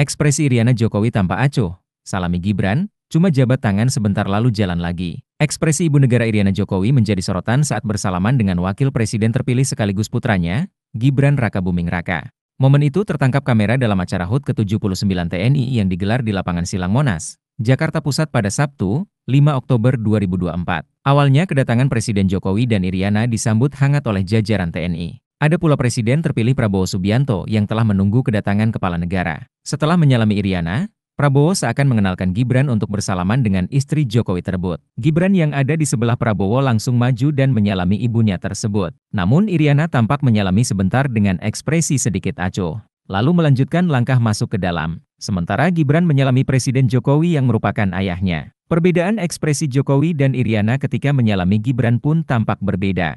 Ekspresi Iriana Jokowi tanpa acuh, salami Gibran, cuma jabat tangan sebentar lalu jalan lagi. Ekspresi ibu negara Iriana Jokowi menjadi sorotan saat bersalaman dengan wakil presiden terpilih sekaligus putranya, Gibran Raka Buming Raka. Momen itu tertangkap kamera dalam acara HUT ke-79 TNI yang digelar di lapangan Silang Monas, Jakarta Pusat pada Sabtu, 5 Oktober 2024. Awalnya kedatangan Presiden Jokowi dan Iriana disambut hangat oleh jajaran TNI. Ada pula Presiden terpilih Prabowo Subianto yang telah menunggu kedatangan kepala negara. Setelah menyalami Iriana, Prabowo seakan mengenalkan Gibran untuk bersalaman dengan istri Jokowi tersebut. Gibran yang ada di sebelah Prabowo langsung maju dan menyalami ibunya tersebut. Namun Iriana tampak menyalami sebentar dengan ekspresi sedikit acuh. Lalu melanjutkan langkah masuk ke dalam. Sementara Gibran menyalami Presiden Jokowi yang merupakan ayahnya. Perbedaan ekspresi Jokowi dan Iriana ketika menyalami Gibran pun tampak berbeda.